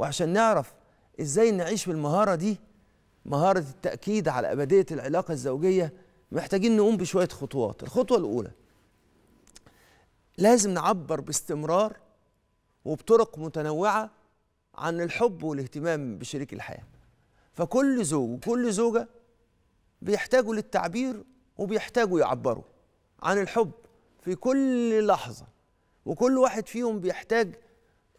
وعشان نعرف ازاي نعيش بالمهاره دي مهاره التاكيد على ابديه العلاقه الزوجيه محتاجين نقوم بشويه خطوات الخطوه الاولى لازم نعبر باستمرار وبطرق متنوعه عن الحب والاهتمام بشريك الحياه فكل زوج وكل زوجه بيحتاجوا للتعبير وبيحتاجوا يعبروا عن الحب في كل لحظه وكل واحد فيهم بيحتاج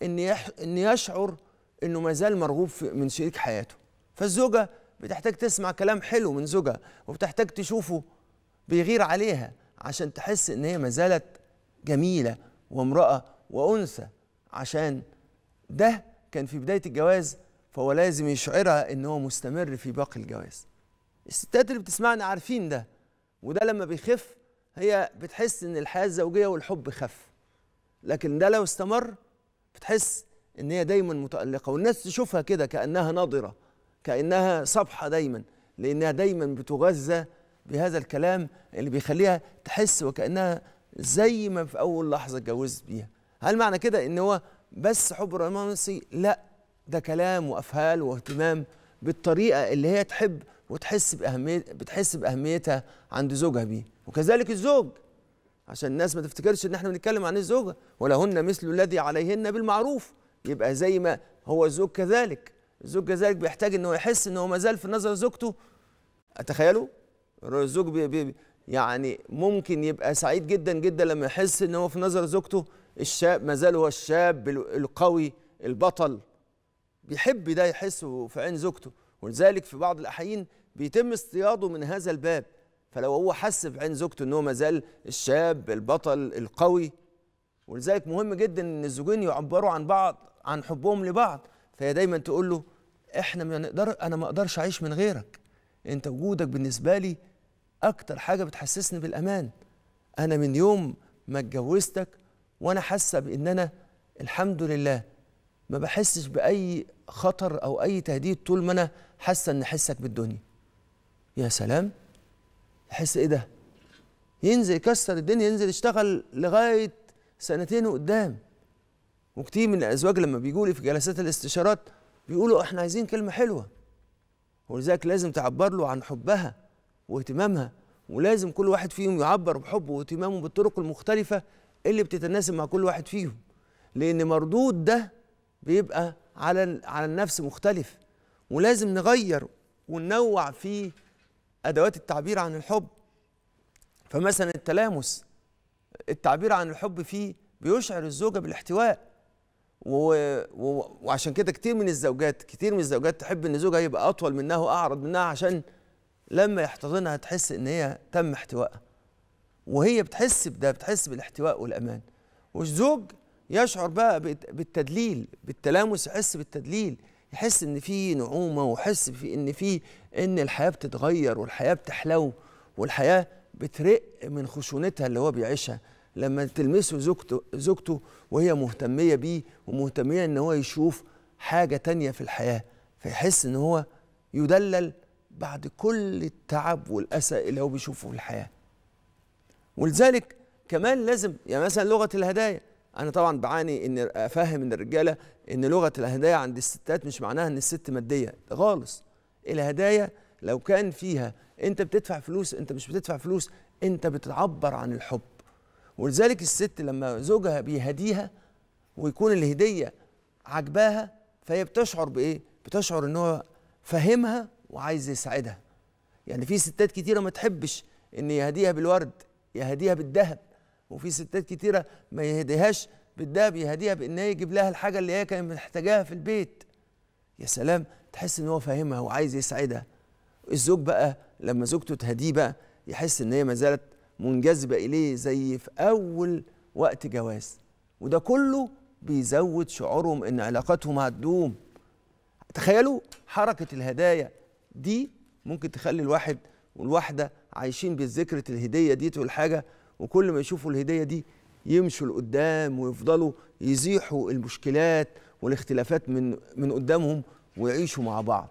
ان ان يشعر انه ما زال مرغوب من شريك حياته فالزوجه بتحتاج تسمع كلام حلو من زوجها وبتحتاج تشوفه بيغير عليها عشان تحس ان هي ما زالت جميله وامراه وانثى عشان ده كان في بدايه الجواز فهو لازم يشعرها ان هو مستمر في باقي الجواز الستات اللي بتسمعنا عارفين ده وده لما بيخف هي بتحس ان الحياه الزوجيه والحب خف لكن ده لو استمر بتحس ان هي دايما متالقه والناس تشوفها كده كانها ناضره كانها صبحه دايما لانها دايما بتغذى بهذا الكلام اللي بيخليها تحس وكانها زي ما في اول لحظه اتجوزت بيها هل معنى كده ان هو بس حب رومانسي لا ده كلام وافهال واهتمام بالطريقه اللي هي تحب وتحس باهميه بتحس باهميتها عند زوجها بيه وكذلك الزوج عشان الناس ما تفتكرش ان احنا بنتكلم عن الزوجه ولهن مثل الذي عليهن بالمعروف يبقى زي ما هو الزوج كذلك الزوج كذلك بيحتاج ان هو يحس ان هو ما زال في نظر زوجته اتخيلوا الزوج بي بي يعني ممكن يبقى سعيد جدا جدا لما يحس ان هو في نظر زوجته الشاب ما زال هو الشاب القوي البطل بيحب ده يحسه في عين زوجته ولذلك في بعض الاحيان بيتم اصطياده من هذا الباب فلو هو حس في عين زوجته ان هو ما زال الشاب البطل القوي ولذلك مهم جدا ان الزوجين يعبروا عن بعض عن حبهم لبعض فهي دايما تقول له احنا ما نقدر انا ما اقدرش اعيش من غيرك انت وجودك بالنسبه لي اكتر حاجه بتحسسني بالامان انا من يوم ما اتجوزتك وانا حاسه بان انا الحمد لله ما بحسش باي خطر او اي تهديد طول ما انا حاسه ان حسك بالدنيا يا سلام احس ايه ده ينزل يكسر الدنيا ينزل يشتغل لغايه سنتين قدام وكتير من الازواج لما بيجوا لي في جلسات الاستشارات بيقولوا احنا عايزين كلمه حلوه ولذلك لازم تعبر له عن حبها واهتمامها ولازم كل واحد فيهم يعبر بحبه واهتمامه بالطرق المختلفه اللي بتتناسب مع كل واحد فيهم لان مردود ده بيبقى على على النفس مختلف ولازم نغير وننوع في ادوات التعبير عن الحب فمثلا التلامس التعبير عن الحب فيه بيشعر الزوجه بالاحتواء و... و... وعشان كده كتير من الزوجات كتير من الزوجات تحب ان زوجها يبقى اطول منها واعرض منها عشان لما يحتضنها تحس ان هي تم احتوائها وهي بتحس بده بتحس بالاحتواء والامان والزوج يشعر بقى بالتدليل بالتلامس يحس بالتدليل يحس ان في نعومه ويحس في ان في ان الحياه بتتغير والحياه بتحلو والحياه بترق من خشونتها اللي هو بيعيشها لما تلمسه زوجته زوجته وهي مهتميه بيه ومهتميه ان هو يشوف حاجه تانية في الحياه فيحس ان هو يدلل بعد كل التعب والاسى اللي هو بيشوفه في الحياه ولذلك كمان لازم يعني مثلا لغه الهدايا انا طبعا بعاني ان افهم ان الرجاله ان لغه الهدايا عند الستات مش معناها ان الست ماديه خالص الهدايا لو كان فيها انت بتدفع فلوس انت مش بتدفع فلوس انت بتعبر عن الحب ولذلك الست لما زوجها بيهديها ويكون الهديه عجباها فهي بتشعر بايه بتشعر ان هو فاهمها وعايز يساعدها يعني في ستات كتيره ما تحبش ان يهديها بالورد يهديها بالذهب وفي ستات كتيره ما يهديهاش بالذهب يهديها بان هي يجيب لها الحاجه اللي هي كانت محتاجاها في البيت يا سلام تحس ان هو فاهمها وعايز يسعدها الزوج بقى لما زوجته تهديه بقى يحس ان هي ما زالت منجذبة إليه زي في أول وقت جواز وده كله بيزود شعورهم إن علاقتهم هتدوم تخيلوا حركة الهدايا دي ممكن تخلي الواحد والواحدة عايشين بالذكرة الهدية ديت والحاجة وكل ما يشوفوا الهدية دي يمشوا لقدام ويفضلوا يزيحوا المشكلات والاختلافات من من قدامهم ويعيشوا مع بعض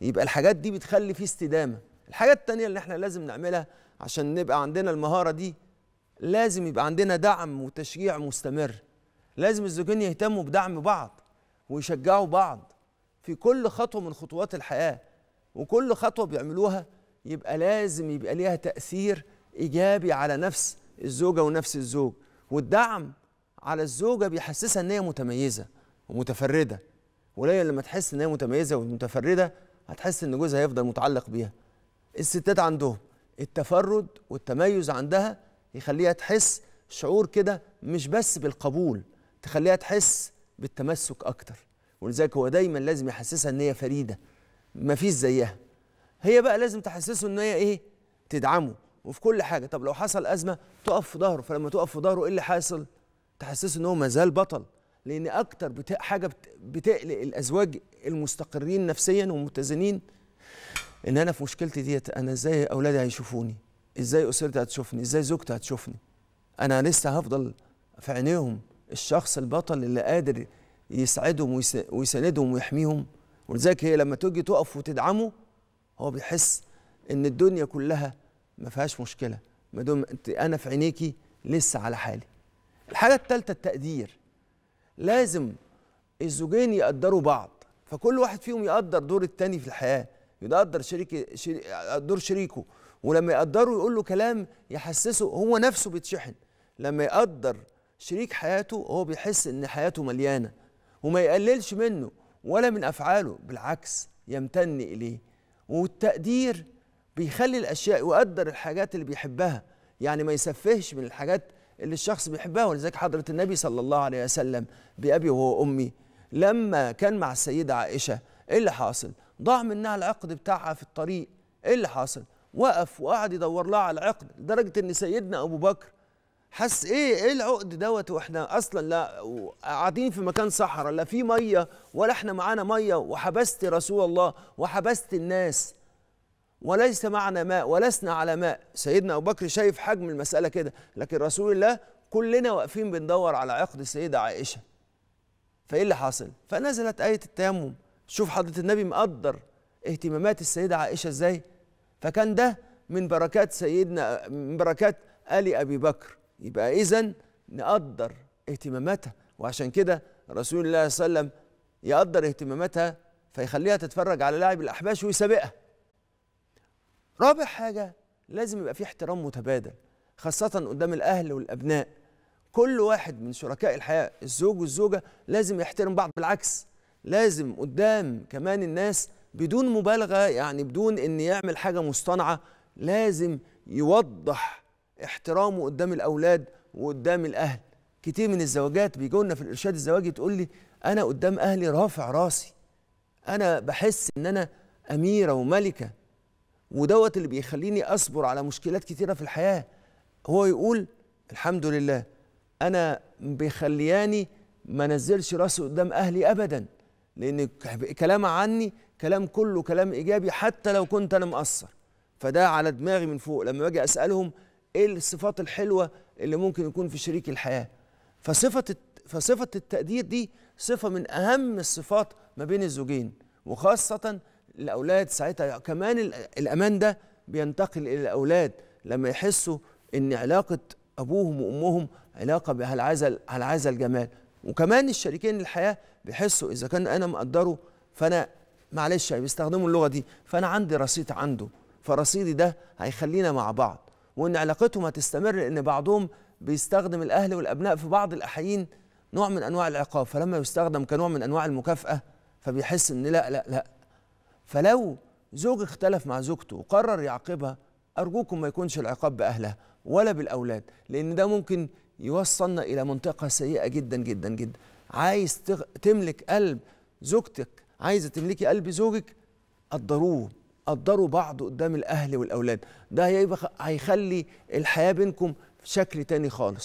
يبقى الحاجات دي بتخلي في استدامه الحاجات التانية اللي احنا لازم نعملها عشان نبقى عندنا المهارة دي لازم يبقى عندنا دعم وتشجيع مستمر لازم الزوجين يهتموا بدعم بعض ويشجعوا بعض في كل خطوة من خطوات الحياة وكل خطوة بيعملوها يبقى لازم يبقى ليها تأثير إيجابي على نفس الزوجة ونفس الزوج والدعم على الزوجة بيحسسها إن هي متميزة ومتفردة وليه لما تحس إن هي متميزة ومتفردة هتحس إن جوزها هيفضل متعلق بيها الستات عندهم التفرد والتميز عندها يخليها تحس شعور كده مش بس بالقبول تخليها تحس بالتمسك اكتر ولذلك هو دايما لازم يحسسها ان هي فريده مفيش زيها هي بقى لازم تحسسه ان هي ايه تدعمه وفي كل حاجه طب لو حصل ازمه تقف في ظهره فلما تقف في ظهره ايه اللي حاصل تحسسه ان هو مازال بطل لان اكتر حاجه بتقلق الازواج المستقرين نفسيا ومتزنين ان انا في مشكلتي ديت انا ازاي اولادي هيشوفوني ازاي اسرتي هتشوفني ازاي زوجتي هتشوفني انا لسه هفضل في عينيهم الشخص البطل اللي قادر يسعدهم ويساندهم ويحميهم ولذلك هي لما تيجي تقف وتدعمه هو بيحس ان الدنيا كلها ما فيهاش مشكله ما دام انا في عينيكي لسه على حالي الحاجه الثالثه التقدير لازم الزوجين يقدروا بعض فكل واحد فيهم يقدر دور التاني في الحياه يقدر شريك شري... دور شريكه ولما يقدره يقول له كلام يحسسه هو نفسه بيتشحن لما يقدر شريك حياته هو بيحس ان حياته مليانه وما يقللش منه ولا من افعاله بالعكس يمتن اليه والتقدير بيخلي الاشياء يقدر الحاجات اللي بيحبها يعني ما يسفهش من الحاجات اللي الشخص بيحبها ولذلك حضره النبي صلى الله عليه وسلم بابي وهو لما كان مع السيده عائشه ايه اللي حاصل ضاع منها العقد بتاعها في الطريق ايه اللي حاصل وقف وقعد يدور لها على العقد لدرجه ان سيدنا ابو بكر حس ايه ايه العقد دوت واحنا اصلا لا قاعدين في مكان صحراء لا في ميه ولا احنا معانا ميه وحبست رسول الله وحبست الناس وليس معنا ماء ولسنا على ماء سيدنا ابو بكر شايف حجم المساله كده لكن رسول الله كلنا واقفين بندور على عقد السيده عائشه فايه اللي حصل فنزلت ايه التيمم شوف حضرة النبي مقدر اهتمامات السيدة عائشة ازاي فكان ده من بركات سيدنا من بركات آل أبي بكر يبقى إذا نقدر اهتماماتها وعشان كده رسول الله صلى الله عليه وسلم يقدر اهتماماتها فيخليها تتفرج على لاعب الأحباش ويسابقها رابع حاجة لازم يبقى في احترام متبادل خاصة قدام الأهل والأبناء كل واحد من شركاء الحياة الزوج والزوجة لازم يحترم بعض بالعكس لازم قدام كمان الناس بدون مبالغه يعني بدون ان يعمل حاجه مصطنعه لازم يوضح احترامه قدام الاولاد وقدام الاهل كتير من الزواجات بيجوا في الارشاد الزواجي تقول لي انا قدام اهلي رافع راسي انا بحس ان انا اميره وملكه ودوت اللي بيخليني اصبر على مشكلات كتيره في الحياه هو يقول الحمد لله انا بيخلياني ما نزلش راسي قدام اهلي ابدا لان كلام عني كلام كله كلام ايجابي حتى لو كنت انا مقصر فده على دماغي من فوق لما باجي اسالهم ايه الصفات الحلوه اللي ممكن يكون في شريك الحياه فصفه فصفه التقدير دي صفه من اهم الصفات ما بين الزوجين وخاصه الاولاد ساعتها كمان الامان ده بينتقل الى الاولاد لما يحسوا ان علاقه ابوهم وامهم علاقه على هذا الجمال وكمان الشريكين الحياه بيحسوا اذا كان انا مقدره فانا معلش يعني بيستخدموا اللغه دي فانا عندي رصيد عنده فرصيدي ده هيخلينا مع بعض وان علاقتهم هتستمر لان بعضهم بيستخدم الاهل والابناء في بعض الاحيين نوع من انواع العقاب فلما يستخدم كنوع من انواع المكافاه فبيحس ان لا لا لا فلو زوج اختلف مع زوجته وقرر يعاقبها ارجوكم ما يكونش العقاب باهلها ولا بالاولاد لان ده ممكن يوصلنا الى منطقه سيئه جدا جدا جدا عايز تملك قلب زوجتك عايزه تملكي قلب زوجك قدروه قدروا بعض قدام الاهل والاولاد ده هيخلي الحياه بينكم في شكل تاني خالص